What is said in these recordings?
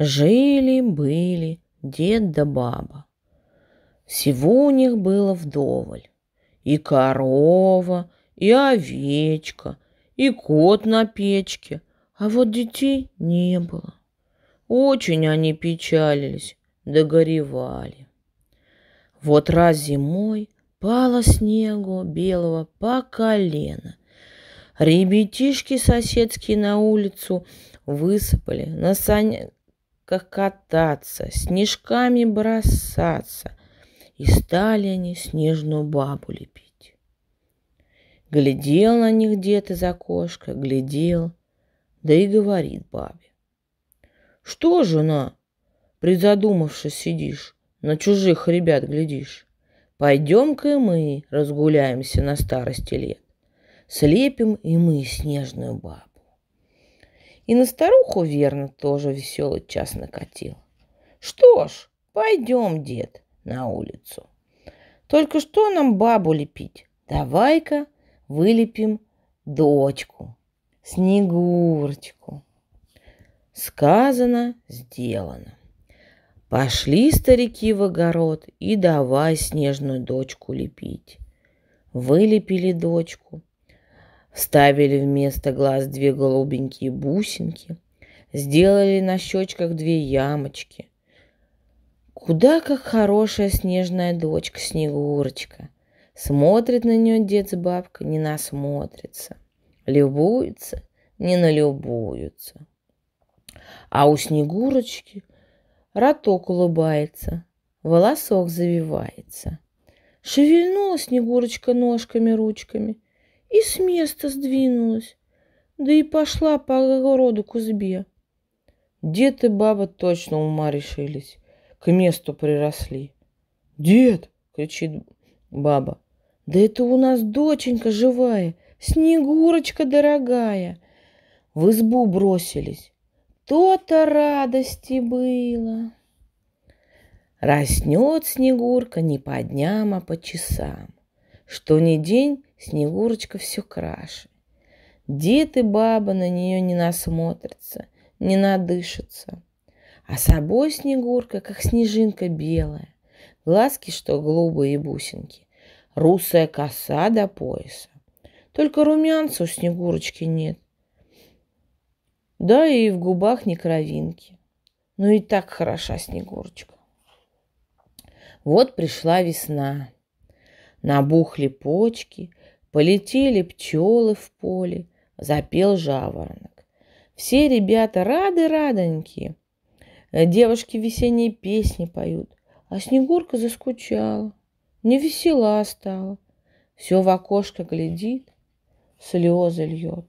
Жили-были дед да баба. Всего у них было вдоволь. И корова, и овечка, и кот на печке. А вот детей не было. Очень они печалились, догоревали. Вот раз зимой пало снегу белого по колено. Ребятишки соседские на улицу высыпали на, сань как кататься, снежками бросаться. И стали они снежную бабу лепить. Глядел на них дед из окошка, глядел, да и говорит бабе. «Что, жена, призадумавшись сидишь, на чужих ребят глядишь? Пойдем-ка мы разгуляемся на старости лет, слепим и мы снежную бабу». И на старуху, верно, тоже веселый час накатил. Что ж, пойдем, дед, на улицу. Только что нам бабу лепить? Давай-ка вылепим дочку, Снегурочку. Сказано, сделано. Пошли старики в огород и давай снежную дочку лепить. Вылепили дочку, Ставили вместо глаз две голубенькие бусинки, сделали на щечках две ямочки. Куда как хорошая снежная дочка Снегурочка. Смотрит на нее дед с бабкой, не насмотрится. Любуется, не налюбуется. А у Снегурочки роток улыбается, волосок завивается. Шевельнула Снегурочка ножками-ручками — и с места сдвинулась, да и пошла по огороду к узбе. Дед и баба точно ума решились, к месту приросли. «Дед!» — кричит баба. «Да это у нас доченька живая, Снегурочка дорогая!» В избу бросились. То-то радости было. Растет Снегурка не по дням, а по часам. Что ни день, Снегурочка все краше. Дед и баба на нее не насмотрятся, не надышатся. А собой Снегурка, как снежинка белая. Глазки, что голубые бусинки. Русая коса до пояса. Только румянца у Снегурочки нет. Да и в губах не кровинки. Ну и так хороша Снегурочка. Вот пришла весна. Набухли почки, Полетели пчелы в поле, запел жаворонок. Все ребята рады-радоньки. Девушки весенние песни поют. А Снегурка заскучала, не весела стала. Все в окошко глядит, слезы льет.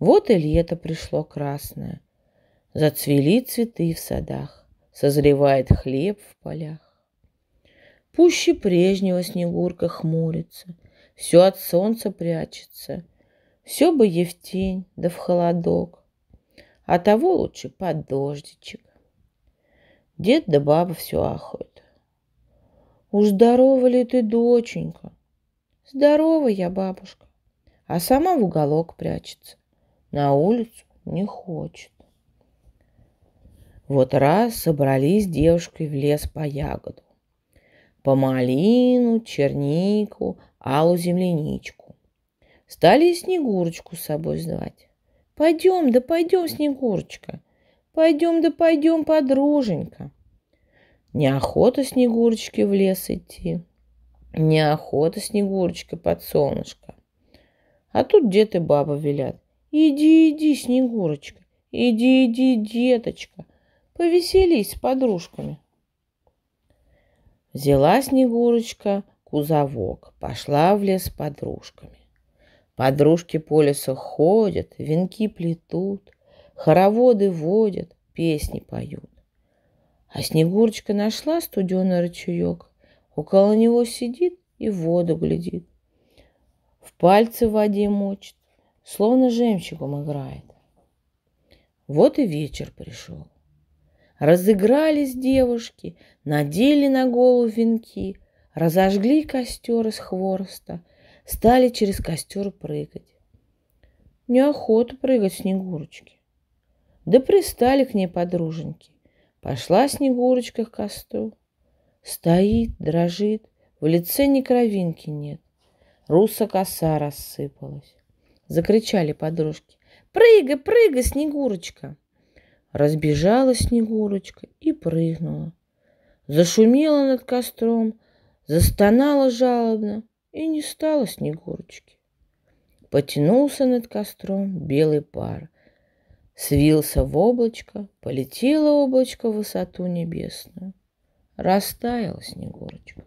Вот и лето пришло красное. Зацвели цветы в садах, созревает хлеб в полях. Пуще прежнего Снегурка хмурится, все от солнца прячется. Все бы ей в тень, да в холодок. А того лучше под дождичек. Дед да баба все ахают. Уж здорова ли ты, доченька? Здорова я, бабушка. А сама в уголок прячется. На улицу не хочет. Вот раз собрались с девушкой в лес по ягоду. По малину, чернику, Аллу земляничку. Стали и Снегурочку с собой звать. «Пойдем, да пойдем, Снегурочка! Пойдем, да пойдем, подруженька!» Неохота Снегурочке в лес идти. Неохота Снегурочка под солнышко. А тут дед и баба велят. «Иди, иди, Снегурочка! Иди, иди, деточка! Повеселись с подружками!» Взяла Снегурочка – кузовок, пошла в лес с подружками. Подружки по лесу ходят, венки плетут, хороводы водят, песни поют. А Снегурочка нашла студеный ручеек, около него сидит и в воду глядит. В пальцы в воде мочит, словно жемчугом играет. Вот и вечер пришел. Разыгрались девушки, надели на голову венки, Разожгли костер из хвороста, стали через костер прыгать. Неохота прыгать Снегурочки. Да пристали к ней подруженьки. Пошла Снегурочка к костру. Стоит, дрожит, в лице ни кровинки нет. Руса коса рассыпалась. Закричали подружки. «Прыгай, прыгай, Снегурочка!» Разбежала Снегурочка и прыгнула. Зашумела над костром, застонала жалобно и не стала Снегурочки. Потянулся над костром белый пар, свился в облачко, полетело облачко в высоту небесную. Растаяла Снегурочка.